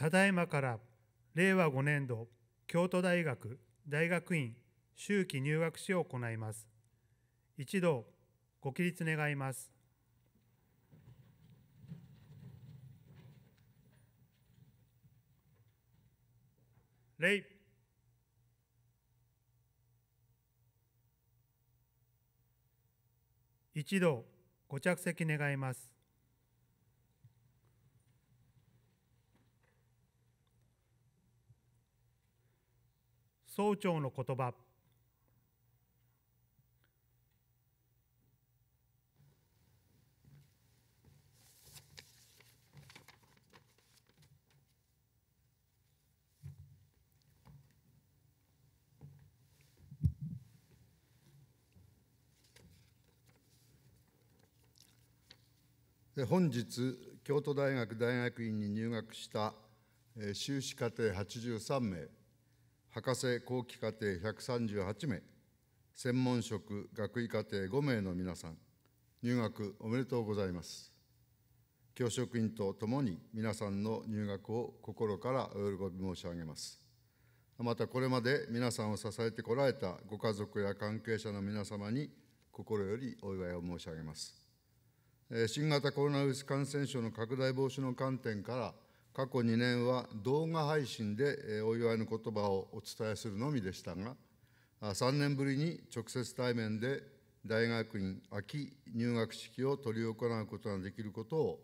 ただいまから令和5年度京都大学大学院秋季入学試を行います。一度ご起立願います。礼一度ご着席願います。総長の言葉本日、京都大学大学院に入学した修士課程83名、博士後期課程138名、専門職学位課程5名の皆さん、入学おめでとうございます。教職員とともに皆さんの入学を心からお喜び申し上げます。またこれまで皆さんを支えてこられたご家族や関係者の皆様に心よりお祝いを申し上げます。新型コロナウイルス感染症の拡大防止の観点から、過去2年は動画配信でお祝いの言葉をお伝えするのみでしたが、3年ぶりに直接対面で大学院秋入学式を執り行うことができることを、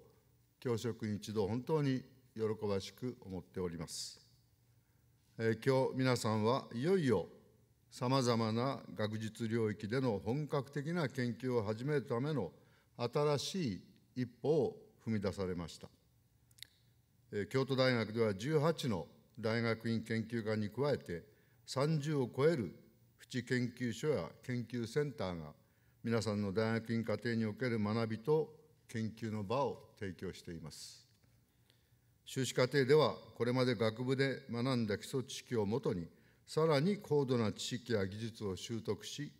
教職員一同本当に喜ばしく思っております。え今日皆さんはいよいよさまざまな学術領域での本格的な研究を始めるための新しい一歩を踏み出されました。京都大学では18の大学院研究科に加えて、30を超える府知研究所や研究センターが、皆さんの大学院課程における学びと研究の場を提供しています。修士課程では、これまで学部で学んだ基礎知識をもとに、さらに高度な知識や技術を習得し、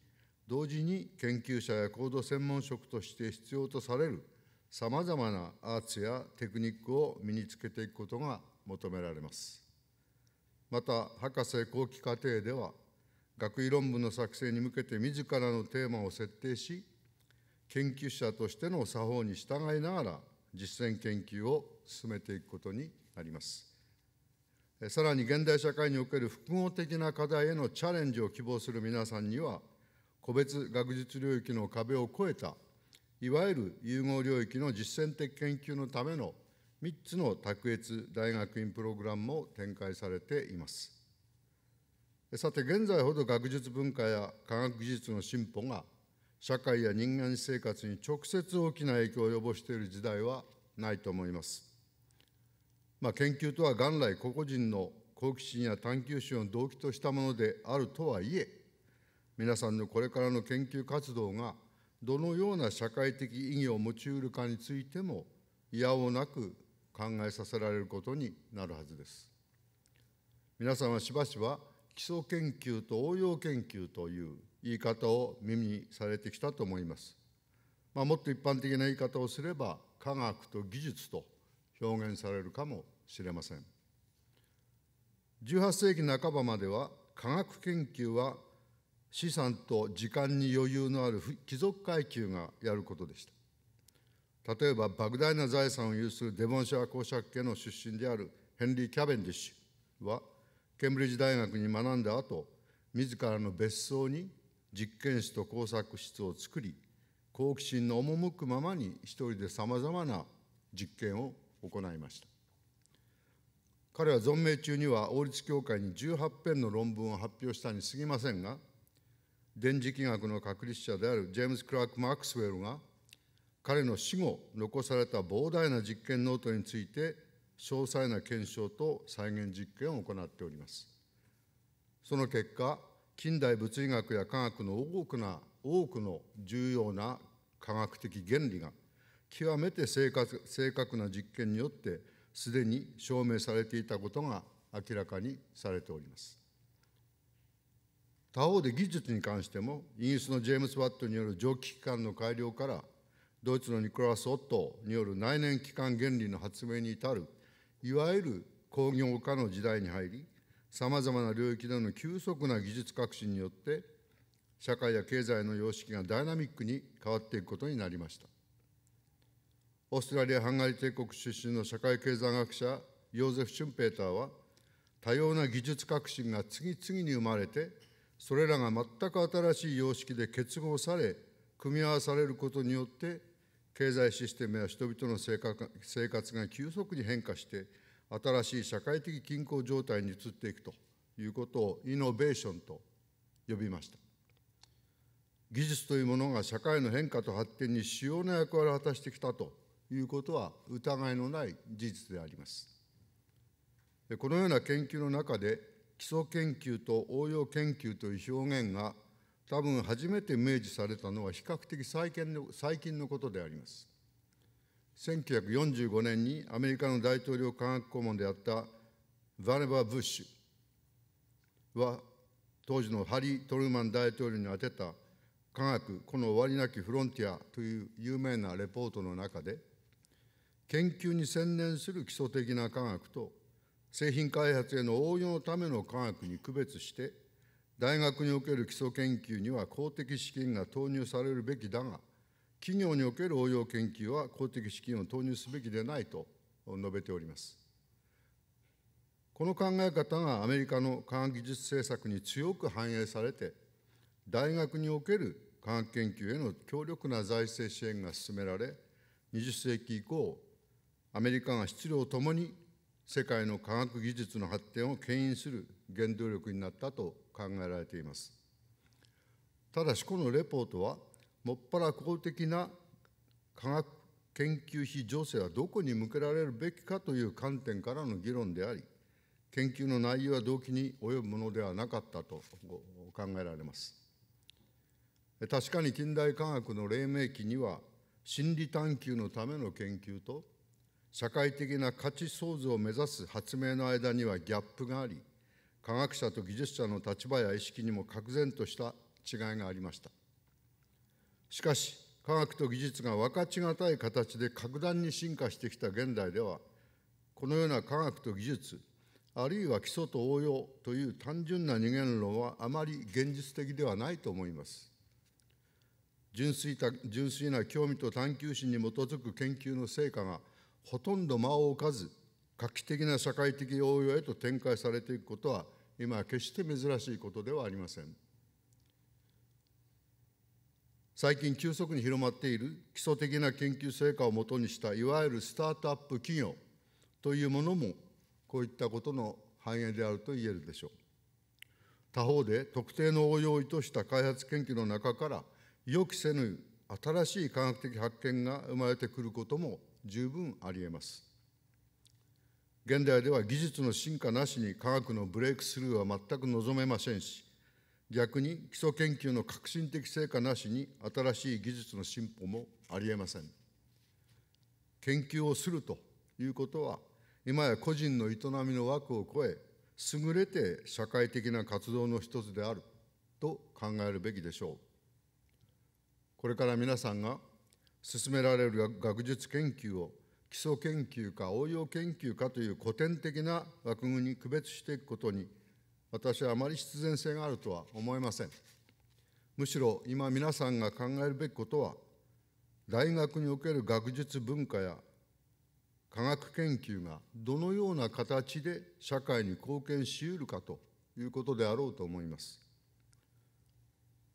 同時に研究者や高度専門職として必要とされるさまざまなアーツやテクニックを身につけていくことが求められます。また、博士後期課程では、学位論文の作成に向けて自らのテーマを設定し、研究者としての作法に従いながら実践研究を進めていくことになります。さらに現代社会における複合的な課題へのチャレンジを希望する皆さんには、個別学術領域の壁を越えたいわゆる融合領域の実践的研究のための3つの卓越大学院プログラムも展開されています。さて、現在ほど学術文化や科学技術の進歩が社会や人間生活に直接大きな影響を及ぼしている時代はないと思います。まあ、研究とは元来個々人の好奇心や探求心を動機としたものであるとはいえ皆さんのこれからの研究活動がどのような社会的意義を持ちうるかについても、いやおなく考えさせられることになるはずです。皆さんはしばしば基礎研究と応用研究という言い方を耳にされてきたと思います。まあ、もっと一般的な言い方をすれば科学と技術と表現されるかもしれません18世紀半ばまでは科学研究は資産と時間に余裕のある貴族階級がやることでした。例えば、莫大な財産を有するデボンシャー公爵家の出身であるヘンリー・キャベンディッシュは、ケンブリッジ大学に学んだ後、自らの別荘に実験室と工作室を作り、好奇心の赴くままに一人でさまざまな実験を行いました。彼は存命中には王立協会に18編の論文を発表したにすぎませんが、電磁気学の確立者であるジェームズ・クラーク・マックスウェルが彼の死後残された膨大な実験ノートについて詳細な検証と再現実験を行っておりますその結果近代物理学や科学の多くの多くの重要な科学的原理が極めて正確正確な実験によってすでに証明されていたことが明らかにされております他方で技術に関してもイギリスのジェームズ・ワットによる蒸気機関の改良からドイツのニコラス・オットによる内燃機関原理の発明に至るいわゆる工業化の時代に入りさまざまな領域での急速な技術革新によって社会や経済の様式がダイナミックに変わっていくことになりましたオーストラリア・ハンガリー帝国出身の社会経済学者ヨーゼフ・シュンペーターは多様な技術革新が次々に生まれてそれらが全く新しい様式で結合され組み合わされることによって経済システムや人々の生活が急速に変化して新しい社会的均衡状態に移っていくということをイノベーションと呼びました技術というものが社会の変化と発展に主要な役割を果たしてきたということは疑いのない事実でありますこのような研究の中で基礎研究と応用研究という表現が多分初めて明示されたのは比較的最近の最近のことであります。1945年にアメリカの大統領科学顧問であったバネバー・ブッシュは当時のハリー・トルーマン大統領に宛てた科学この終わりなきフロンティアという有名なレポートの中で研究に専念する基礎的な科学と製品開発への応用のための科学に区別して、大学における基礎研究には公的資金が投入されるべきだが、企業における応用研究は公的資金を投入すべきでないと述べております。この考え方がアメリカの科学技術政策に強く反映されて、大学における科学研究への強力な財政支援が進められ、20世紀以降、アメリカが質量ともに世界の科学技術の発展を牽引する原動力になったと考えられています。ただしこのレポートはもっぱら公的な科学研究費情勢はどこに向けられるべきかという観点からの議論であり研究の内容は動機に及ぶものではなかったと考えられます。確かに近代科学の黎明期には心理探求のための研究と社会的な価値創造を目指す発明の間にはギャップがあり、科学者と技術者の立場や意識にも愕然とした違いがありました。しかし、科学と技術が分かちがたい形で格段に進化してきた現代では、このような科学と技術、あるいは基礎と応用という単純な二元論はあまり現実的ではないと思います。純粋純粋な興味と探求心に基づく研究の成果がほとんど間を置かず画期的な社会的応用へと展開されていくことは今は決して珍しいことではありません最近急速に広まっている基礎的な研究成果をもとにしたいわゆるスタートアップ企業というものもこういったことの反映であると言えるでしょう他方で特定の応用を意図した開発研究の中から予期せぬ新しい科学的発見が生まれてくることも十分ありえます。現代では技術の進化なしに科学のブレイクスルーは全く望めませんし、逆に基礎研究の革新的成果なしに新しい技術の進歩もありえません。研究をするということは、今や個人の営みの枠を超え、優れて社会的な活動の一つであると考えるべきでしょう。これから皆さんが進められる学術研究を基礎研究か応用研究かという古典的な枠組みに区別していくことに私はあまり必然性があるとは思えませんむしろ今皆さんが考えるべきことは大学における学術文化や科学研究がどのような形で社会に貢献しうるかということであろうと思います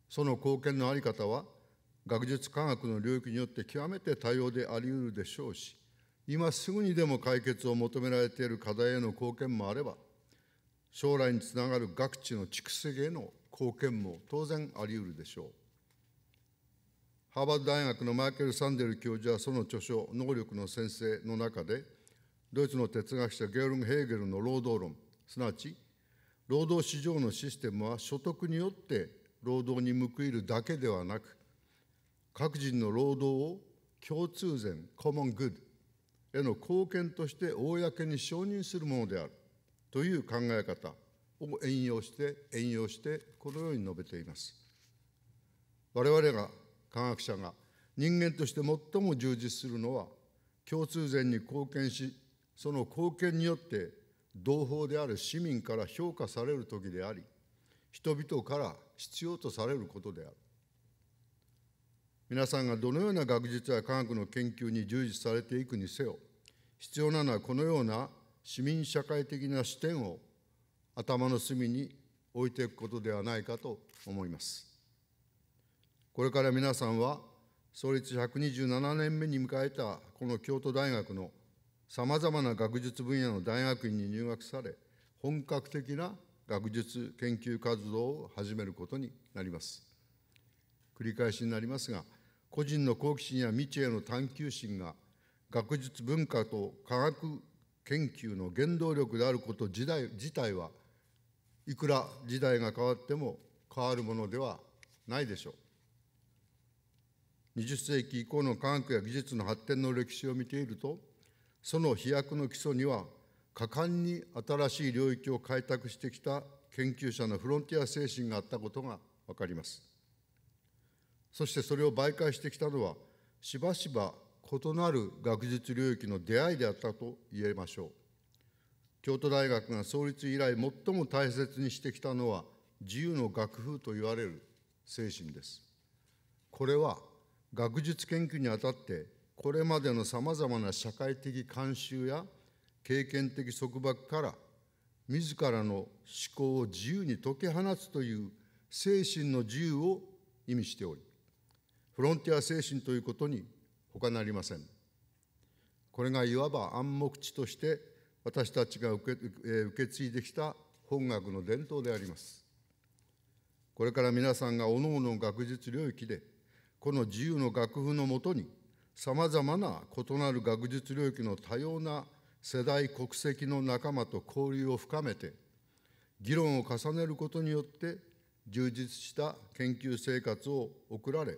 その貢献の在り方は学術科学の領域によって極めて多様であり得るでしょうし、今すぐにでも解決を求められている課題への貢献もあれば、将来につながる学知の蓄積への貢献も当然あり得るでしょう。ハーバード大学のマイケル・サンデル教授はその著書「能力の先生」の中でドイツの哲学者ゲオルン・ヘーゲルの労働論すなわち労働市場のシステムは所得によって労働に報いるだけではなく各人の労働を共通善、コモングッドへの貢献として公に承認するものであるという考え方を援用して、援用して、このように述べています。我々が、科学者が人間として最も充実するのは、共通善に貢献し、その貢献によって同胞である市民から評価される時であり、人々から必要とされることである。皆さんがどのような学術や科学の研究に従事されていくにせよ、必要なのはこのような市民社会的な視点を頭の隅に置いていくことではないかと思います。これから皆さんは創立127年目に迎えたこの京都大学のさまざまな学術分野の大学院に入学され、本格的な学術研究活動を始めることになります。繰り返しになりますが、個人の好奇心や未知への探求心が学術文化と科学研究の原動力であること自体自体はいくら時代が変わっても変わるものではないでしょう。20世紀以降の科学や技術の発展の歴史を見ているとその飛躍の基礎には果敢に新しい領域を開拓してきた研究者のフロンティア精神があったことが分かります。そしてそれを媒介してきたのはしばしば異なる学術領域の出会いであったと言えましょう京都大学が創立以来最も大切にしてきたのは自由の学風と言われる精神ですこれは学術研究にあたってこれまでのさまざまな社会的慣習や経験的束縛から自らの思考を自由に解き放つという精神の自由を意味しておりフロンティア精神ということに他なりません。これがいわば暗黙知として私たちが受け受け継いできた本学の伝統であります。これから皆さんがおのおの学術領域でこの自由の楽譜のもとにさまざまな異なる学術領域の多様な世代国籍の仲間と交流を深めて議論を重ねることによって充実した研究生活を送られ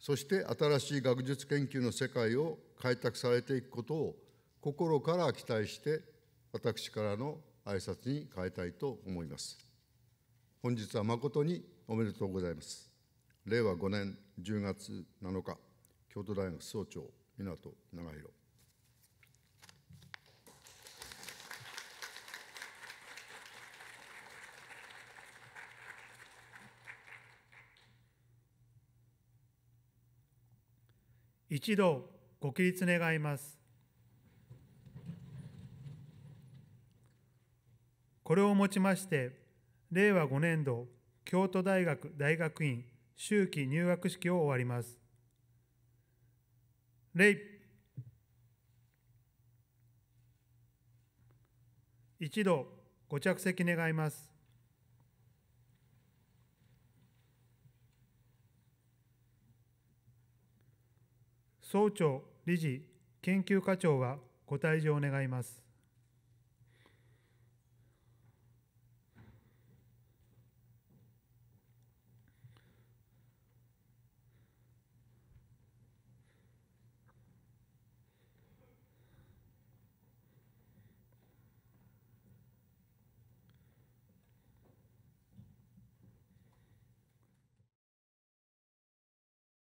そして新しい学術研究の世界を開拓されていくことを心から期待して私からの挨拶に変えたいと思います。本日は誠におめでとうございます。令和5年10月7日、京都大学総長、港長弘。一同ご起立願います。これをもちまして、令和5年度京都大学大学院秋季入学式を終わります。礼一同ご着席願います。総長、理事、研究課長はご退場願います。